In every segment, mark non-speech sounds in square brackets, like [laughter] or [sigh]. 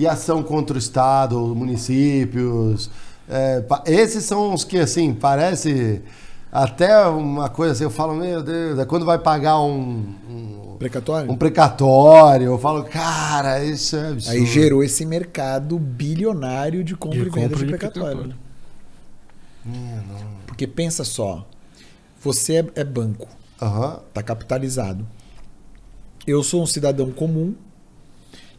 e ação contra o Estado, municípios. É, esses são os que, assim, parece até uma coisa assim, eu falo, meu Deus, é quando vai pagar um, um. precatório? Um precatório. Eu falo, cara, isso é absurdo. Aí gerou esse mercado bilionário de compra de e venda de precatório. É, Porque pensa só, você é, é banco, uhum. tá capitalizado. Eu sou um cidadão comum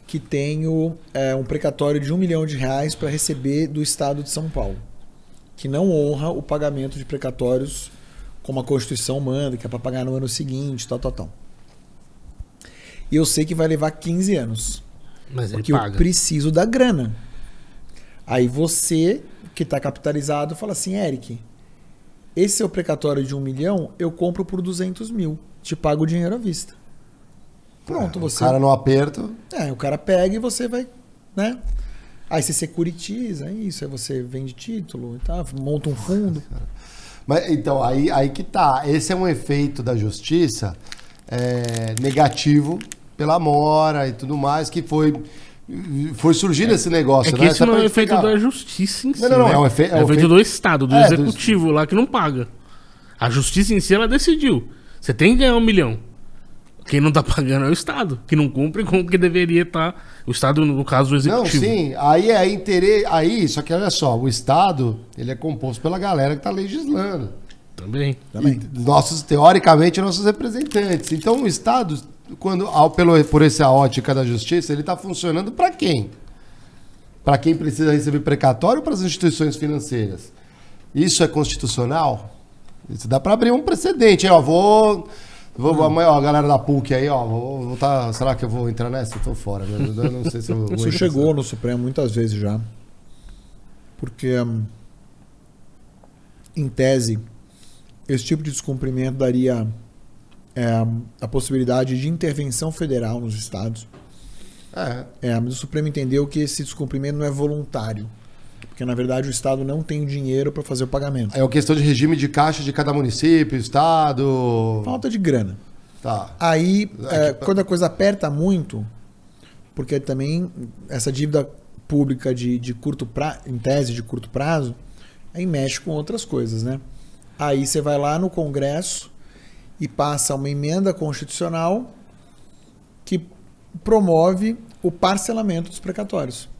que tenho é, um precatório de um milhão de reais para receber do Estado de São Paulo, que não honra o pagamento de precatórios como a Constituição manda, que é para pagar no ano seguinte, tal, tal, tal. E eu sei que vai levar 15 anos. Mas ele porque paga. eu preciso da grana. Aí você, que está capitalizado, fala assim, Eric, esse seu precatório de um milhão, eu compro por 200 mil. Te pago o dinheiro à vista. Pronto, é, você. O cara no aperto. É, o cara pega e você vai, né? Aí você securitiza, é isso, aí você vende título e tá, monta um fundo. Mas então, aí, aí que tá. Esse é um efeito da justiça é, negativo pela mora e tudo mais, que foi foi surgindo é, esse negócio, é que né? Isso não é efeito da justiça em si. Não, não, não. Né? É, um efe... é, é um efeito do Estado, do é, executivo do... lá que não paga. A justiça em si ela decidiu. Você tem que ganhar um milhão. Quem não tá pagando é o Estado, que não cumpre com o que deveria estar. Tá, o Estado, no caso, o executivo. Não, sim, aí é interesse. Aí, só que olha só, o Estado ele é composto pela galera que tá legislando. Também. Também. nossos, teoricamente, nossos representantes. Então o Estado, quando, ao, pelo, por essa ótica da justiça, ele está funcionando para quem? Para quem precisa receber precatório ou para as instituições financeiras? Isso é constitucional? Isso dá para abrir um precedente. Eu vou Vou, amanhã, ó, a galera da PUC aí, ó, vou, vou tá, será que eu vou entrar nessa? Eu tô fora, né? Eu não sei se eu [laughs] vou Isso chegou no Supremo muitas vezes já. Porque, hum, em tese, esse tipo de descumprimento daria é, a possibilidade de intervenção federal nos estados. É. é, mas o Supremo entendeu que esse descumprimento não é voluntário porque na verdade o Estado não tem o dinheiro para fazer o pagamento. É uma questão de regime de caixa de cada município, Estado. Falta de grana. Tá. Aí, é, é quando a coisa aperta muito, porque também essa dívida pública de, de curto prazo, em tese de curto prazo, aí mexe com outras coisas, né? Aí você vai lá no Congresso e passa uma emenda constitucional que promove o parcelamento dos precatórios.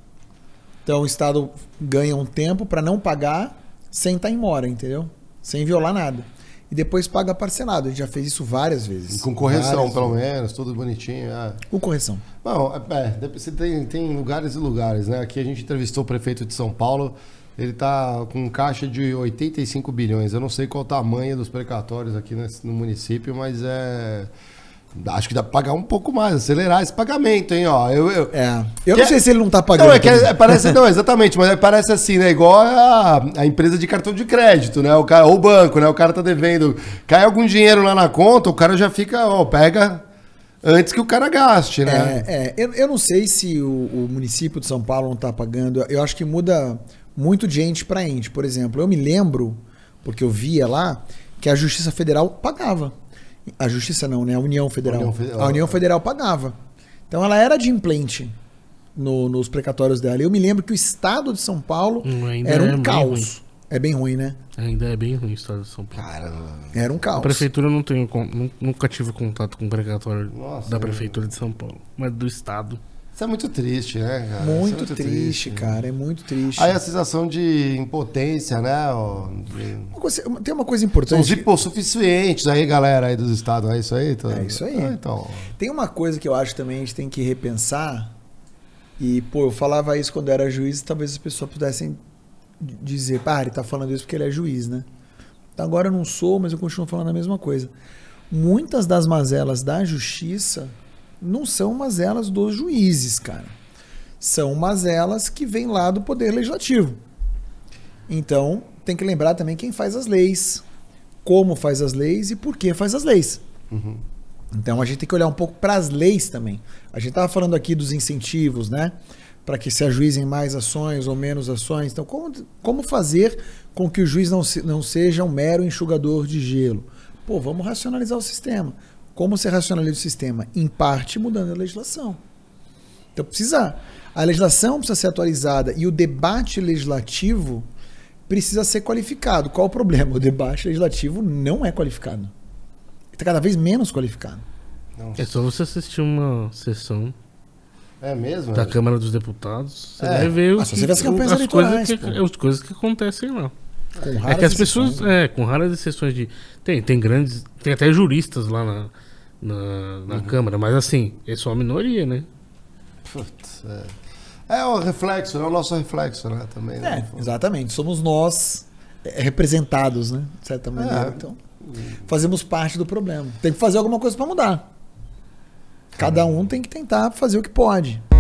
Então o Estado ganha um tempo para não pagar sem estar tá em mora, entendeu? Sem violar nada. E depois paga parcelado. A gente já fez isso várias vezes. E com correção, várias pelo menos, tudo bonitinho. Ah. Com correção. Bom, é, é você tem, tem lugares e lugares, né? Aqui a gente entrevistou o prefeito de São Paulo. Ele está com caixa de 85 bilhões. Eu não sei qual o tamanho dos precatórios aqui no município, mas é Acho que dá pra pagar um pouco mais, acelerar esse pagamento, hein, ó. Eu, eu... É. Eu não é- sei se ele não tá pagando. Não, é que é, parece, [laughs] não, exatamente, mas é, parece assim, né? Igual a, a, empresa de cartão de crédito, né? O cara, ou o banco, né? O cara tá devendo. Cai algum dinheiro lá na conta, o cara já fica, ó, pega antes que o cara gaste, né? É, é. Eu, eu não sei se o, o, município de São Paulo não tá pagando. Eu acho que muda muito de ente pra ente. Por exemplo, eu me lembro, porque eu via lá, que a Justiça Federal pagava. A Justiça não, né? A União Federal. União Fe... A União é. Federal pagava. Então ela era adimplente no, nos precatórios dela. Eu me lembro que o Estado de São Paulo hum, era um é caos. É bem ruim, né? Ainda é bem ruim o estado de São Paulo. Cara, era um caos. A prefeitura não tenho, nunca tive contato com o precatório Nossa, da é. prefeitura de São Paulo, mas do estado. Isso é muito triste, né, cara? É muito, é muito triste, triste, cara. É muito triste. Aí a sensação de impotência, né? Tem uma coisa importante. São os hipossuficientes aí, galera aí dos estados. É isso aí? Tô... É isso aí. Ah, então... Tem uma coisa que eu acho também a gente tem que repensar. E, pô, eu falava isso quando eu era juiz e talvez as pessoas pudessem dizer, pá, ele tá falando isso porque ele é juiz, né? Então, agora eu não sou, mas eu continuo falando a mesma coisa. Muitas das mazelas da justiça não são mazelas dos juízes, cara. São mazelas que vêm lá do Poder Legislativo. Então, tem que lembrar também quem faz as leis, como faz as leis e por que faz as leis. Uhum. Então, a gente tem que olhar um pouco para as leis também. A gente estava falando aqui dos incentivos, né? Para que se ajuizem mais ações ou menos ações. Então, como, como fazer com que o juiz não, se, não seja um mero enxugador de gelo? Pô, vamos racionalizar o sistema como você racionaliza o sistema? Em parte mudando a legislação. Então precisa. A legislação precisa ser atualizada e o debate legislativo precisa ser qualificado. Qual o problema? O debate legislativo não é qualificado. Está cada vez menos qualificado. Nossa. É só você assistir uma sessão é mesmo? Da Câmara dos Deputados. Você é. deve ver ah, que, as, coisas que, é, as coisas que acontecem lá. Com raras é que as pessoas, é, com raras exceções de. Tem, tem grandes. Tem até juristas lá na, na, na uhum. Câmara, mas assim, é só a minoria, né? Putz, é. é o reflexo, é o nosso reflexo, né? Também, né? é, exatamente. Somos nós é, representados, né? De certa é. maneira. É. Então, fazemos parte do problema. Tem que fazer alguma coisa para mudar. Cada um tem que tentar fazer o que pode.